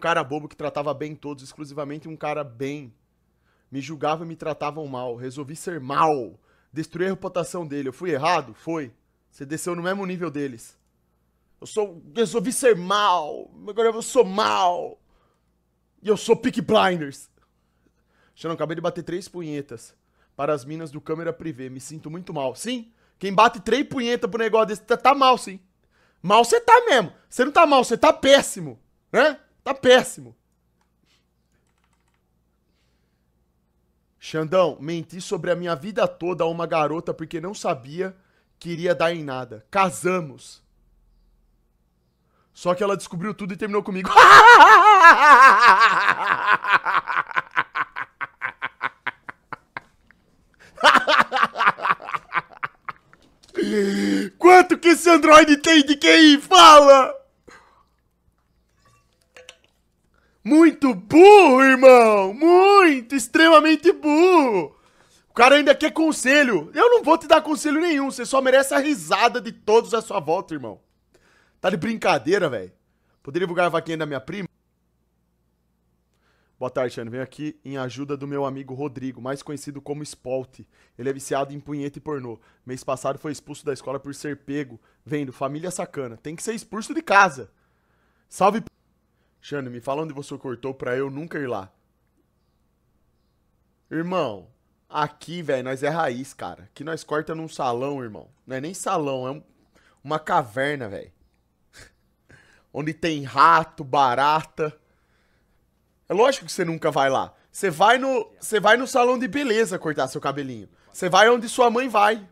cara bobo que tratava bem todos, exclusivamente um cara bem. Me julgava e me tratavam mal. Resolvi ser mal. destruir a reputação dele. Eu fui errado? Foi. Você desceu no mesmo nível deles. Eu sou. Resolvi ser mal. Agora eu sou mal. E eu sou pick Blinders. Xanão, acabei de bater três punhetas para as minas do câmera privê. Me sinto muito mal. Sim, quem bate três punhetas pro negócio desse tá, tá mal, sim. Mal você tá mesmo. Você não tá mal, você tá péssimo, né? Tá péssimo. Xandão, menti sobre a minha vida toda a uma garota porque não sabia que iria dar em nada. Casamos. Só que ela descobriu tudo e terminou comigo. Quanto que esse androide tem de quem Fala! Muito burro, irmão! Muito! Extremamente burro! O cara ainda quer conselho. Eu não vou te dar conselho nenhum. Você só merece a risada de todos à sua volta, irmão. Tá de brincadeira, velho. Poderia divulgar a vaquinha da minha prima? Boa tarde, Shane. Venho aqui em ajuda do meu amigo Rodrigo, mais conhecido como Spalt. Ele é viciado em punheta e pornô. Mês passado foi expulso da escola por ser pego. Vendo, família sacana. Tem que ser expulso de casa. Salve... Xane, me fala onde você cortou pra eu nunca ir lá. Irmão, aqui, velho, nós é raiz, cara. Que nós corta num salão, irmão. Não é nem salão, é um, uma caverna, velho. Onde tem rato, barata. É lógico que você nunca vai lá. Você vai no, você vai no salão de beleza cortar seu cabelinho. Você vai onde sua mãe vai.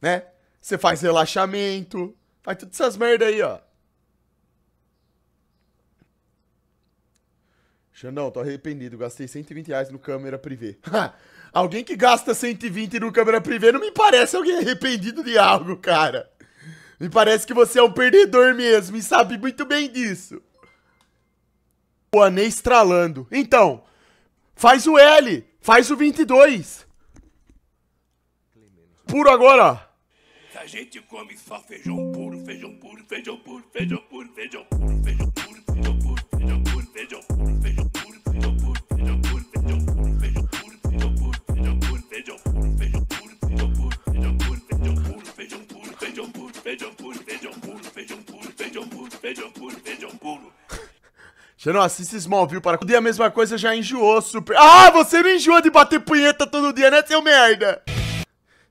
Né? Você faz relaxamento, faz todas essas merda aí, ó. Xandão, tô arrependido. Gastei 120 reais no câmera privê. alguém que gasta 120 no câmera privê não me parece alguém arrependido de algo, cara. Me parece que você é um perdedor mesmo e sabe muito bem disso. O Anê estralando. Então, faz o L, faz o 22. Puro agora, ó. A gente come só feijão puro, feijão puro, feijão puro, feijão puro, feijão puro, feijão puro. Você não assiste Smallville para... O dia a mesma coisa já enjoou super... Ah, você não enjoa de bater punheta todo dia, né, seu merda?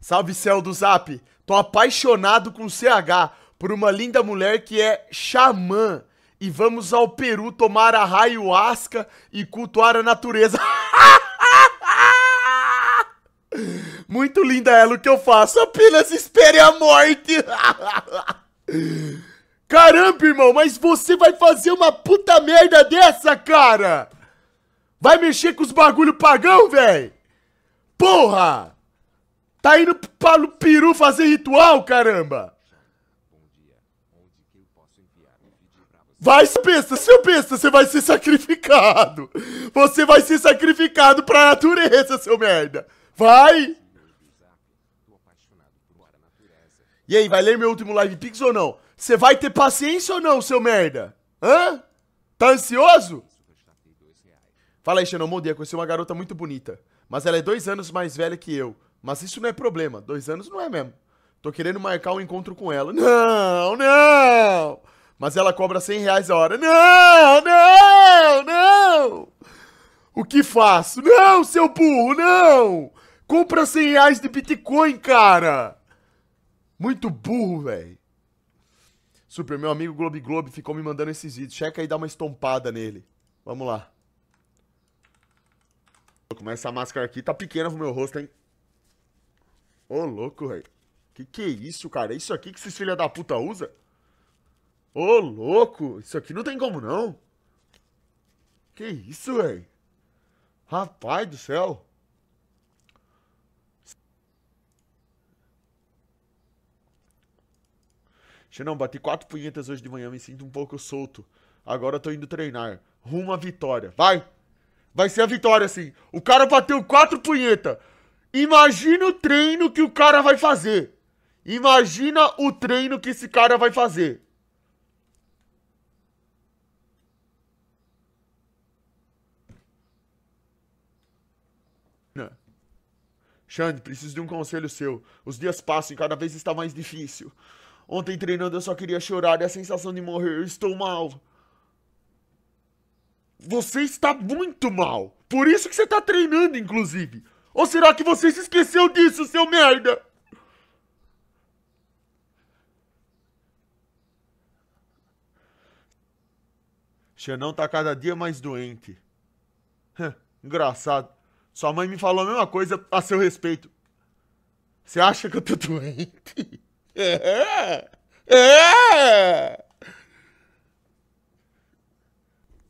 Salve, céu do Zap. Tô apaixonado com CH por uma linda mulher que é xamã. E vamos ao Peru tomar a ayahuasca e cultuar a natureza. Muito linda ela, o que eu faço? Apenas espere a morte. Caramba, irmão, mas você vai fazer uma puta merda dessa, cara? Vai mexer com os bagulho pagão, velho? Porra! Tá indo para o peru fazer ritual, caramba! Vai, seu besta, seu besta, você vai ser sacrificado! Você vai ser sacrificado pra natureza, seu merda! Vai! E aí, vai ler meu último live pix ou não? Você vai ter paciência ou não, seu merda? Hã? Tá ansioso? Fala aí, Xenon, conheci uma garota muito bonita. Mas ela é dois anos mais velha que eu. Mas isso não é problema. Dois anos não é mesmo. Tô querendo marcar um encontro com ela. Não, não! Mas ela cobra 100 reais a hora. Não, não, não! O que faço? Não, seu burro, não! Compra 100 reais de Bitcoin, cara! Muito burro, velho. Super, meu amigo Globe Globe ficou me mandando esses vídeos. Checa aí e dá uma estompada nele. Vamos lá. Como essa máscara aqui tá pequena pro meu rosto, hein? Ô, louco, velho. Que que é isso, cara? É isso aqui que esses filha da puta usa? Ô, louco. Isso aqui não tem como, não. Que isso, velho? Rapaz do céu. Xenão, bati quatro punhetas hoje de manhã, me sinto um pouco solto. Agora eu tô indo treinar. Rumo à vitória. Vai! Vai ser a vitória, sim. O cara bateu quatro punhetas. Imagina o treino que o cara vai fazer. Imagina o treino que esse cara vai fazer. Xande, preciso de um conselho seu. Os dias passam e cada vez está mais difícil. Ontem treinando eu só queria chorar e a sensação de morrer. Eu estou mal. Você está muito mal. Por isso que você está treinando, inclusive. Ou será que você se esqueceu disso, seu merda? Xenão tá cada dia mais doente. Engraçado. Sua mãe me falou a mesma coisa a seu respeito. Você acha que eu tô doente? É, é.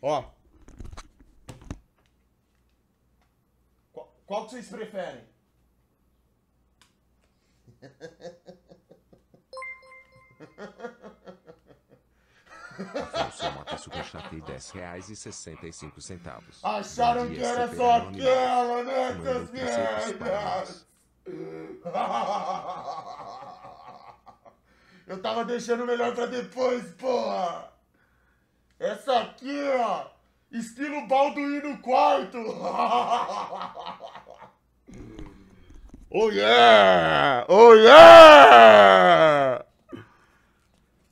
Ó. Qual, qual que vocês preferem? Celso Mota Superchat e 10 reais e 65 centavos. Acharam que era só aquela, né, Eu tava deixando o melhor pra depois, porra! Essa aqui, ó! Estilo Balduíno quarto! oh yeah! Oh yeah!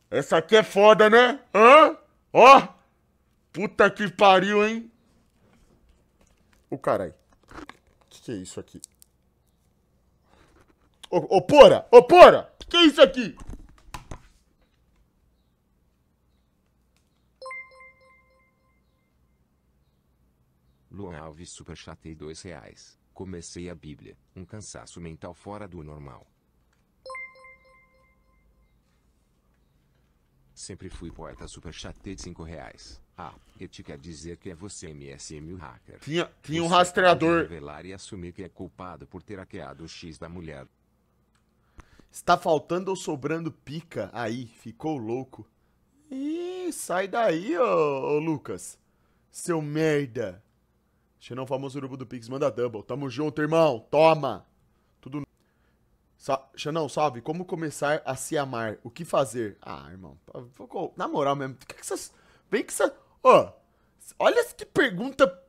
Essa aqui é foda, né? Hã? Ó! Puta que pariu, hein? O oh, caralho. O que, que é isso aqui? Ô, oh, ô, oh, pora! Ô, pora! O que é isso aqui? Luan Alves chatei 2 reais. Comecei a Bíblia, um cansaço mental fora do normal. Sempre fui poeta super de 5 reais. Ah, te quer dizer que é você MSM o hacker. Tinha, tinha um rastreador. revelar e assumir que é culpado por ter hackeado o X da mulher. Está faltando ou sobrando pica aí, ficou louco. Ih, sai daí, ô, ô Lucas. Seu merda. Xenão famoso urubu do Pix, manda double. Tamo junto, irmão. Toma. Tudo. Sa Xanão, salve. Como começar a se amar? O que fazer? Ah, irmão. Na moral mesmo. Que que cês... Vem que você. Ó. Olha que pergunta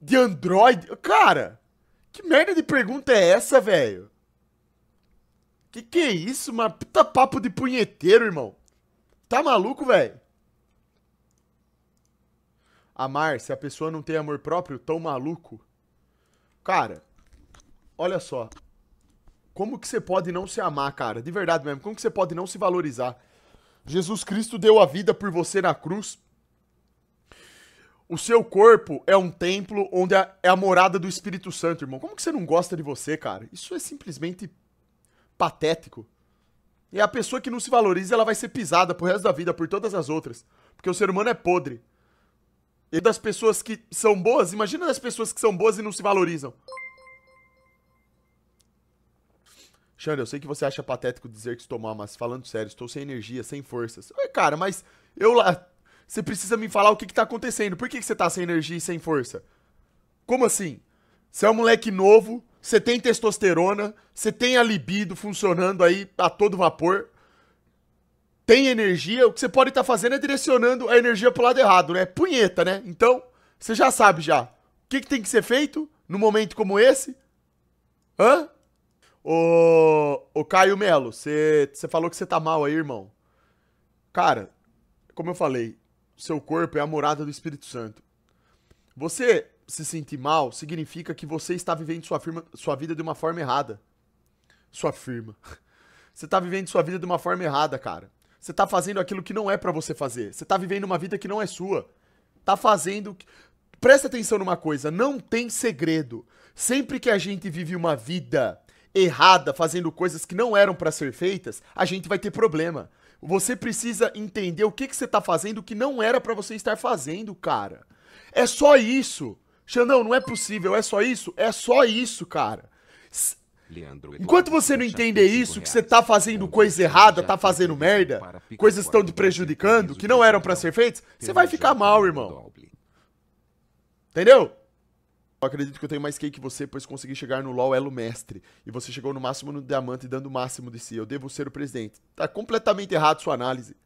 de Android. Cara, que merda de pergunta é essa, velho? Que que é isso, uma Puta papo de punheteiro, irmão. Tá maluco, velho? amar, se a pessoa não tem amor próprio, tão maluco. Cara, olha só. Como que você pode não se amar, cara? De verdade mesmo, como que você pode não se valorizar? Jesus Cristo deu a vida por você na cruz. O seu corpo é um templo onde é a morada do Espírito Santo, irmão. Como que você não gosta de você, cara? Isso é simplesmente patético. E a pessoa que não se valoriza, ela vai ser pisada pro resto da vida por todas as outras. Porque o ser humano é podre. E das pessoas que são boas, imagina das pessoas que são boas e não se valorizam. Xander, eu sei que você acha patético dizer que estou mal, mas falando sério, estou sem energia, sem forças. Cara, mas eu lá. Você precisa me falar o que, está acontecendo. Por que, que você está sem energia e sem força? Como assim? Você é um moleque novo, você tem testosterona, você tem a libido funcionando aí a todo vapor tem energia, o que você pode estar tá fazendo é direcionando a energia pro lado errado, né? Punheta, né? Então, você já sabe já. O que, que tem que ser feito num momento como esse? Hã? Ô, ô Caio Melo, você falou que você tá mal aí, irmão. Cara, como eu falei, seu corpo é a morada do Espírito Santo. Você se sentir mal significa que você está vivendo sua, firma, sua vida de uma forma errada. Sua firma. Você está vivendo sua vida de uma forma errada, cara. Você tá fazendo aquilo que não é para você fazer. Você tá vivendo uma vida que não é sua. Tá fazendo. Presta atenção numa coisa: não tem segredo. Sempre que a gente vive uma vida errada, fazendo coisas que não eram para ser feitas, a gente vai ter problema. Você precisa entender o que, que você tá fazendo que não era para você estar fazendo, cara. É só isso. Xandão, não é possível, é só isso? É só isso, cara. Enquanto você não entender isso, que você tá fazendo coisa errada, tá fazendo merda, coisas estão te prejudicando, que não eram para ser feitas, você vai ficar mal, irmão. Entendeu? Eu acredito que eu tenho mais que que você, pois consegui chegar no LoL elo mestre. E você chegou no máximo no diamante, dando o máximo de si. Eu devo ser o presidente. Tá completamente errado sua análise.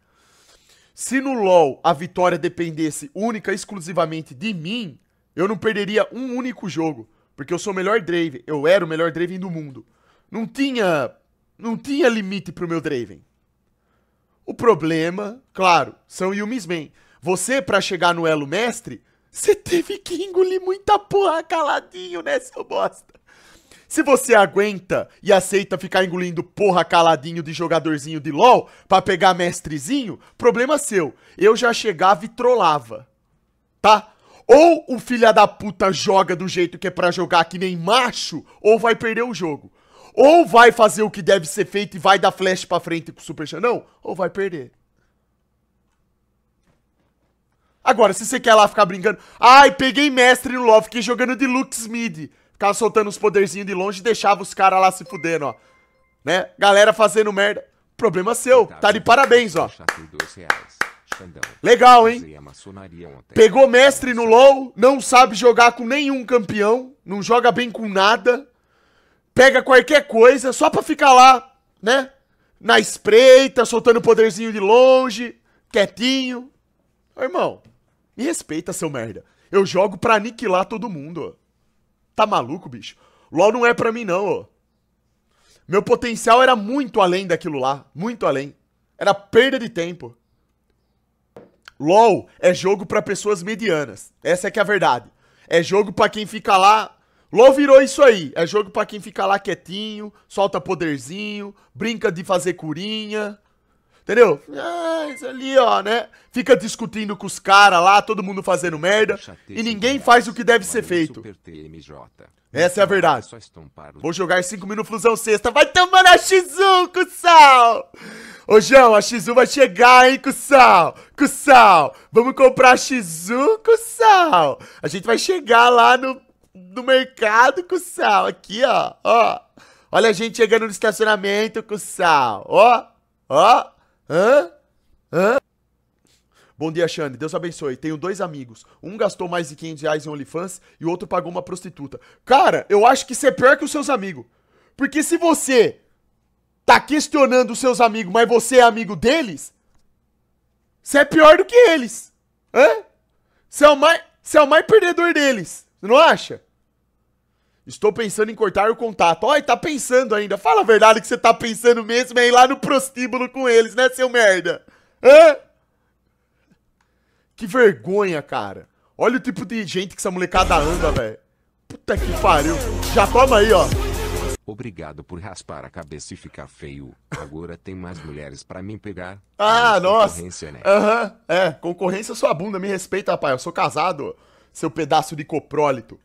Se no LoL a vitória dependesse única e exclusivamente de mim, eu não perderia um único jogo. Porque eu sou o melhor Draven. Eu era o melhor Draven do mundo. Não tinha. Não tinha limite pro meu Draven. O problema, claro, são Yumi's Men. Você, para chegar no elo mestre, você teve que engolir muita porra caladinho, né, seu bosta? Se você aguenta e aceita ficar engolindo porra caladinho de jogadorzinho de LOL pra pegar mestrezinho, problema seu. Eu já chegava e trollava. Tá? Ou o filho da puta joga do jeito que é pra jogar que nem macho, ou vai perder o jogo. Ou vai fazer o que deve ser feito e vai dar flash pra frente com o Super Xanão, ou vai perder. Agora, se você quer lá ficar brincando, ai, peguei mestre no LoL, fiquei jogando de Lux mid. Ficava soltando os poderzinhos de longe e deixava os caras lá se fudendo, ó. Né? Galera fazendo merda. Problema seu. Tá de parabéns, ó. Legal, hein? Pegou mestre no LoL, não sabe jogar com nenhum campeão, não joga bem com nada, pega qualquer coisa só pra ficar lá, né? Na espreita, soltando poderzinho de longe, quietinho. Ô, irmão, me respeita, seu merda. Eu jogo pra aniquilar todo mundo, ó. Tá maluco, bicho? LoL não é pra mim, não, ó. Meu potencial era muito além daquilo lá, muito além. Era perda de tempo. LOL é jogo para pessoas medianas. Essa é que é a verdade. É jogo para quem fica lá. LOL virou isso aí. É jogo para quem fica lá quietinho, solta poderzinho, brinca de fazer curinha. Entendeu? Ah, isso ali, ó, né? Fica discutindo com os caras lá, todo mundo fazendo merda. E ninguém faz o que deve ser feito. Essa é a verdade. Vou jogar 5 minutos flusão sexta. Vai tomar a X1, Cussal! Ô, João, a X1 vai chegar, hein, Cussal? Cussal! Vamos comprar a X1, Cussal! A gente vai chegar lá no, no mercado, Cussal. Aqui, ó, ó. Olha a gente chegando no estacionamento, Cussal. Ó, ó. Hã? Hã? Bom dia, Shane. Deus abençoe. Tenho dois amigos. Um gastou mais de 500 reais em OnlyFans e o outro pagou uma prostituta. Cara, eu acho que isso é pior que os seus amigos. Porque se você tá questionando os seus amigos, mas você é amigo deles, você é pior do que eles. Hã? Você é o mais, você é o mais perdedor deles. Você não acha? Estou pensando em cortar o contato. Olha, tá pensando ainda. Fala a verdade que você tá pensando mesmo é ir lá no prostíbulo com eles, né, seu merda? Hã? Que vergonha, cara. Olha o tipo de gente que essa molecada anda, velho. Puta que pariu. Já toma aí, ó. Obrigado por raspar a cabeça e ficar feio. Agora tem mais mulheres para mim pegar. Ah, nossa. Concorrência, né? Aham, uhum. é. Concorrência é sua bunda. Me respeita, rapaz. Eu sou casado, seu pedaço de coprólito.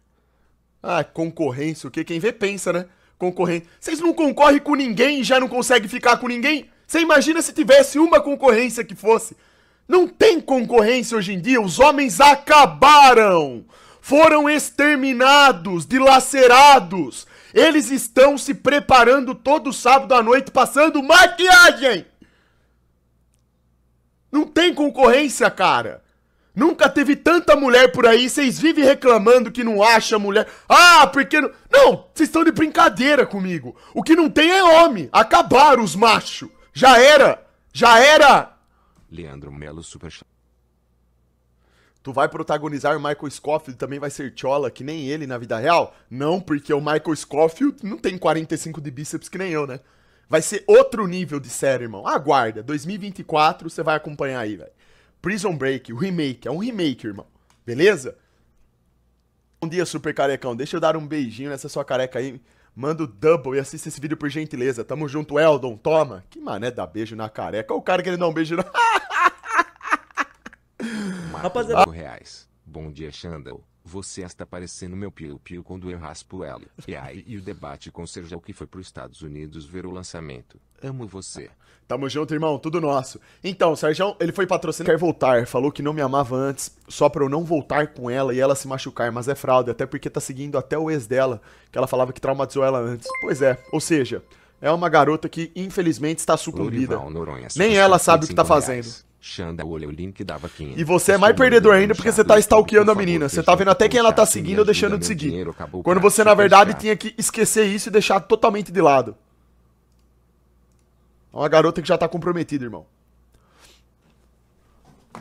Ah, concorrência, o que? Quem vê pensa, né? Concorrência. Vocês não concorrem com ninguém e já não conseguem ficar com ninguém? Você imagina se tivesse uma concorrência que fosse? Não tem concorrência hoje em dia, os homens acabaram, foram exterminados, dilacerados. Eles estão se preparando todo sábado à noite, passando maquiagem. Não tem concorrência, cara. Nunca teve tanta mulher por aí, vocês vivem reclamando que não acha mulher. Ah, porque não. Não, vocês estão de brincadeira comigo. O que não tem é homem. Acabaram os machos. Já era. Já era. Leandro Melo Super Tu vai protagonizar o Michael Scofield, também vai ser Tiola, que nem ele na vida real? Não, porque o Michael Scofield não tem 45 de bíceps que nem eu, né? Vai ser outro nível de sério, irmão. Aguarda, 2024 você vai acompanhar aí, velho. Prison Break, o remake. É um remake, irmão. Beleza? Bom dia, super carecão. Deixa eu dar um beijinho nessa sua careca aí. Manda o double e assista esse vídeo por gentileza. Tamo junto, Eldon. Toma. Que mané dá beijo na careca. Olha o cara ele dá um beijo na... Rapaziada. Bom dia, Xandão. Você está parecendo meu pio-pio quando eu raspo ela. E aí, e o debate com é o Sergio que foi para os Estados Unidos ver o lançamento. Amo você. Tamo junto, irmão, tudo nosso. Então, o Sérgio, ele foi patrocinado. Quer voltar, falou que não me amava antes, só pra eu não voltar com ela e ela se machucar, mas é fraude, até porque tá seguindo até o ex dela, que ela falava que traumatizou ela antes. Pois é, ou seja, é uma garota que infelizmente está sucumbida. Noronha, Nem ela sabe o que tá fazendo. Reais. Xanda olha o link dava 500. E você é mais perdedor ainda porque você tá é stalkeando a menina. Você tá vendo até quem ela tá seguindo ou deixando de seguir. Quando você, na verdade, tinha que esquecer isso e deixar totalmente de lado. É uma garota que já tá comprometida, irmão.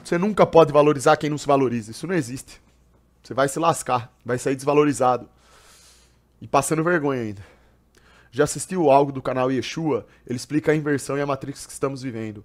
Você nunca pode valorizar quem não se valoriza. Isso não existe. Você vai se lascar, vai sair desvalorizado. E passando vergonha ainda. Já assistiu algo do canal Yeshua? Ele explica a inversão e a matrix que estamos vivendo.